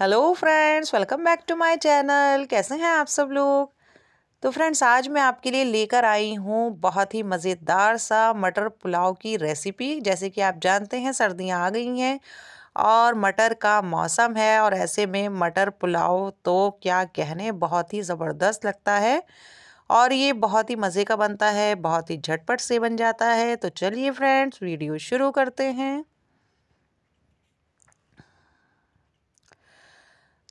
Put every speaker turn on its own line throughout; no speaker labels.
hello friends welcome back to my channel कैसे हैं आप सब लोग तो फ्रेंड्स आज मैं आपके लिए लेकर आई हूँ बहुत ही मज़ेदार सा मटर पुलाव की रेसिपी जैसे कि आप जानते हैं सर्दियाँ आ गई हैं और मटर का मौसम है और ऐसे में मटर पुलाव तो क्या कहने बहुत ही ज़बरदस्त लगता है और ये बहुत ही मज़े का बनता है बहुत ही झटपट से बन जाता है तो चलिए फ्रेंड्स वीडियो शुरू करते हैं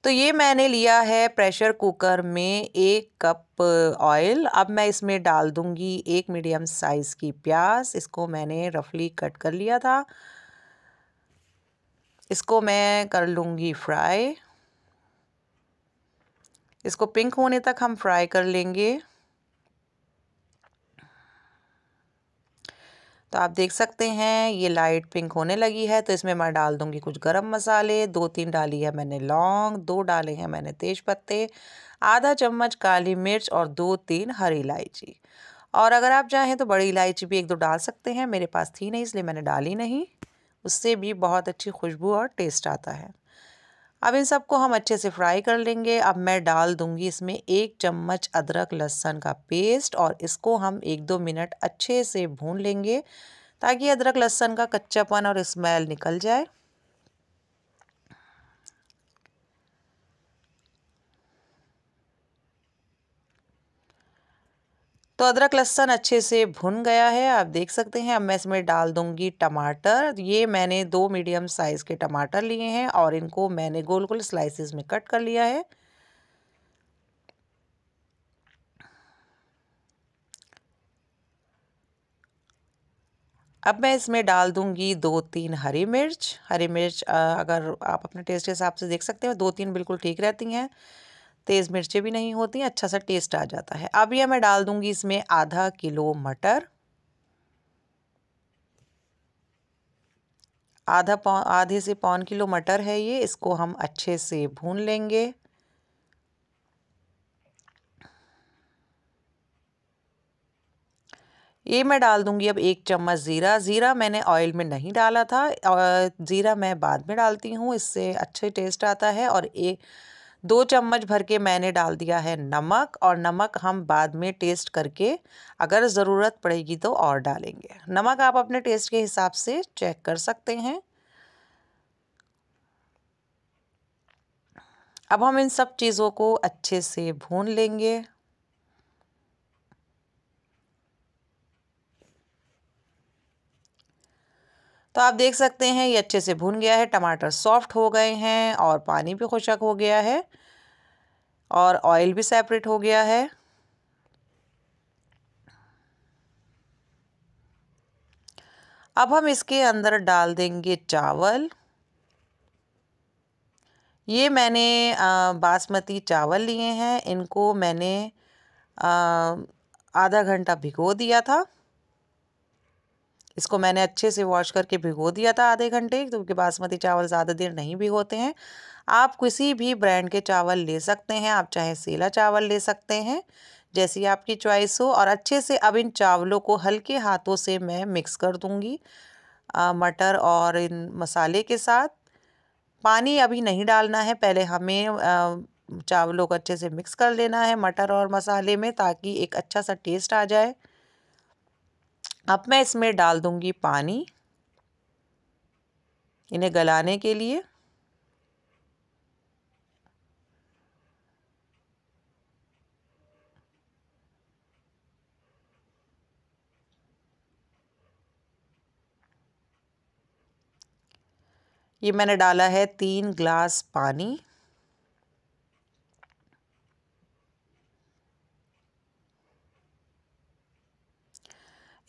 तो ये मैंने लिया है प्रेशर कुकर में एक कप ऑयल अब मैं इसमें डाल दूंगी एक मीडियम साइज़ की प्याज इसको मैंने रफली कट कर लिया था इसको मैं कर लूँगी फ्राई इसको पिंक होने तक हम फ्राई कर लेंगे तो आप देख सकते हैं ये लाइट पिंक होने लगी है तो इसमें मैं डाल दूंगी कुछ गरम मसाले दो तीन डाली है मैंने लौंग दो डाले हैं मैंने तेज़ पत्ते आधा चम्मच काली मिर्च और दो तीन हरी इलायची और अगर आप चाहें तो बड़ी इलायची भी एक दो डाल सकते हैं मेरे पास थी नहीं इसलिए मैंने डाली नहीं उससे भी बहुत अच्छी खुशबू और टेस्ट आता है अब इन सबको हम अच्छे से फ्राई कर लेंगे अब मैं डाल दूंगी इसमें एक चम्मच अदरक लहसन का पेस्ट और इसको हम एक दो मिनट अच्छे से भून लेंगे ताकि अदरक लहसन का कच्चापन और स्मेल निकल जाए तो अदरक लहसन अच्छे से भुन गया है आप देख सकते हैं अब मैं इसमें डाल दूंगी टमाटर ये मैंने दो मीडियम साइज़ के टमाटर लिए हैं और इनको मैंने गोल गोल स्लाइसिस में कट कर लिया है अब मैं इसमें डाल दूंगी दो तीन हरी मिर्च हरी मिर्च अगर आप अपने टेस्ट के हिसाब से देख सकते हैं दो तीन बिल्कुल ठीक रहती हैं तेज़ मिर्चें भी नहीं होती अच्छा सा टेस्ट आ जाता है अब यह मैं डाल दूँगी इसमें आधा किलो मटर आधा पौ आधे से पौन किलो मटर है ये इसको हम अच्छे से भून लेंगे ये मैं डाल दूंगी अब एक चम्मच ज़ीरा ज़ीरा मैंने ऑयल में नहीं डाला था ज़ीरा मैं बाद में डालती हूँ इससे अच्छे टेस्ट आता है और एक दो चम्मच भर के मैंने डाल दिया है नमक और नमक हम बाद में टेस्ट करके अगर ज़रूरत पड़ेगी तो और डालेंगे नमक आप अपने टेस्ट के हिसाब से चेक कर सकते हैं अब हम इन सब चीज़ों को अच्छे से भून लेंगे तो आप देख सकते हैं ये अच्छे से भुन गया है टमाटर सॉफ्ट हो गए हैं और पानी भी खुशक हो गया है और ऑयल भी सेपरेट हो गया है अब हम इसके अंदर डाल देंगे चावल ये मैंने बासमती चावल लिए हैं इनको मैंने आधा घंटा भिगो दिया था इसको मैंने अच्छे से वॉश करके भिगो दिया था आधे घंटे क्योंकि बासमती चावल ज़्यादा देर नहीं भिगोते हैं आप किसी भी ब्रांड के चावल ले सकते हैं आप चाहे सेला चावल ले सकते हैं जैसी आपकी चॉइस हो और अच्छे से अब इन चावलों को हल्के हाथों से मैं मिक्स कर दूँगी मटर और इन मसाले के साथ पानी अभी नहीं डालना है पहले हमें आ, चावलों को अच्छे से मिक्स कर लेना है मटर और मसाले में ताकि एक अच्छा सा टेस्ट आ जाए अब मैं इसमें डाल दूंगी पानी इन्हें गलाने के लिए ये मैंने डाला है तीन ग्लास पानी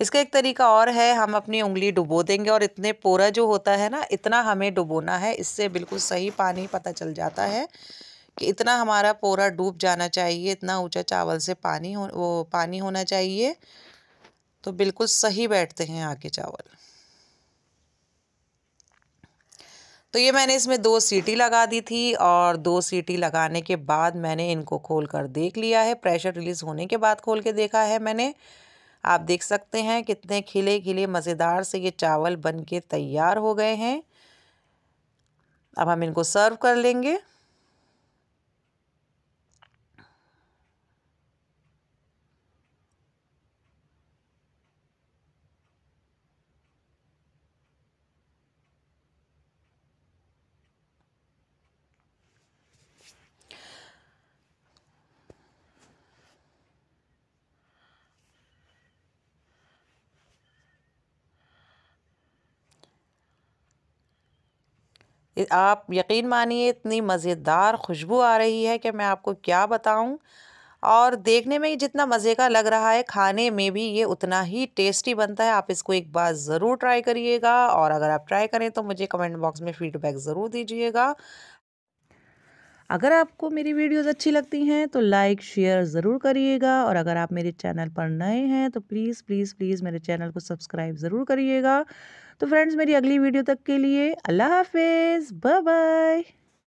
इसका एक तरीका और है हम अपनी उंगली डुबो देंगे और इतने पोरा जो होता है ना इतना हमें डुबोना है इससे बिल्कुल सही पानी पता चल जाता है कि इतना हमारा पोरा डूब जाना चाहिए इतना ऊंचा चावल से पानी हो वो पानी होना चाहिए तो बिल्कुल सही बैठते हैं आके चावल तो ये मैंने इसमें दो सीटी लगा दी थी और दो सीटी लगाने के बाद मैंने इनको खोल कर देख लिया है प्रेशर रिलीज़ होने के बाद खोल के देखा है मैंने आप देख सकते हैं कितने खिले खिले मज़ेदार से ये चावल बन के तैयार हो गए हैं अब हम इनको सर्व कर लेंगे आप यकीन मानिए इतनी मज़ेदार खुशबू आ रही है कि मैं आपको क्या बताऊं और देखने में ही जितना मज़े का लग रहा है खाने में भी ये उतना ही टेस्टी बनता है आप इसको एक बार ज़रूर ट्राई करिएगा और अगर आप ट्राई करें तो मुझे कमेंट बॉक्स में फ़ीडबैक ज़रूर दीजिएगा अगर आपको मेरी वीडियोस अच्छी लगती हैं तो लाइक शेयर ज़रूर करिएगा और अगर आप मेरे चैनल पर नए हैं तो प्लीज़ प्लीज़ प्लीज़ मेरे चैनल को सब्सक्राइब ज़रूर करिएगा तो फ्रेंड्स मेरी अगली वीडियो तक के लिए अल्लाह हाफिज़ बाय